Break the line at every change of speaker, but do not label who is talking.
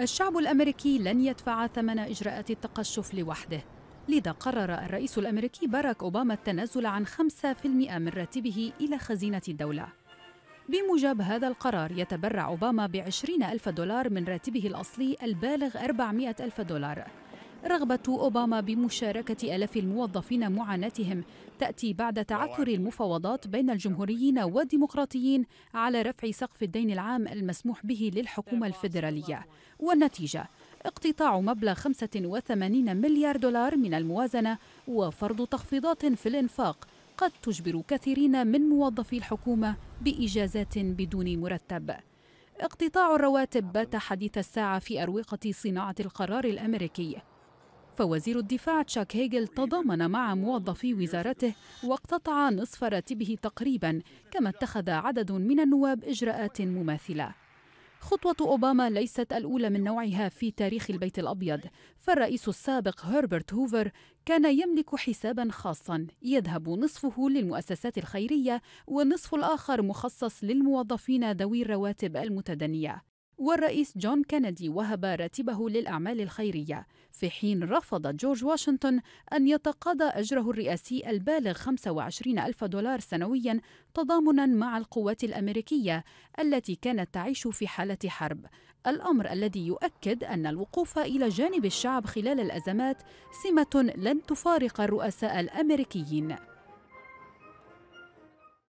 الشعب الامريكي لن يدفع ثمن اجراءات التقشف لوحده لذا قرر الرئيس الامريكي باراك اوباما التنازل عن 5% من راتبه الى خزينه الدوله بموجب هذا القرار يتبرع أوباما ب 20 ألف دولار من راتبه الأصلي البالغ 400 ألف دولار رغبة أوباما بمشاركة ألاف الموظفين معاناتهم تأتي بعد تعثر المفاوضات بين الجمهوريين والديمقراطيين على رفع سقف الدين العام المسموح به للحكومة الفيدرالية والنتيجة اقتطاع مبلغ 85 مليار دولار من الموازنة وفرض تخفيضات في الإنفاق قد تجبر كثيرين من موظفي الحكومة بإجازات بدون مرتب اقتطاع الرواتب بات حديث الساعة في أروقة صناعة القرار الأمريكي فوزير الدفاع تشاك هيجل تضامن مع موظفي وزارته واقتطع نصف راتبه تقريبا كما اتخذ عدد من النواب إجراءات مماثلة خطوة أوباما ليست الأولى من نوعها في تاريخ البيت الأبيض فالرئيس السابق هربرت هوفر كان يملك حسابا خاصا يذهب نصفه للمؤسسات الخيرية والنصف الآخر مخصص للموظفين ذوي الرواتب المتدنية والرئيس جون كينيدي وهب راتبه للأعمال الخيرية في حين رفض جورج واشنطن أن يتقاضى أجره الرئاسي البالغ 25 ألف دولار سنويا تضامنا مع القوات الأمريكية التي كانت تعيش في حالة حرب الأمر الذي يؤكد أن الوقوف إلى جانب الشعب خلال الأزمات سمة لن تفارق الرؤساء الأمريكيين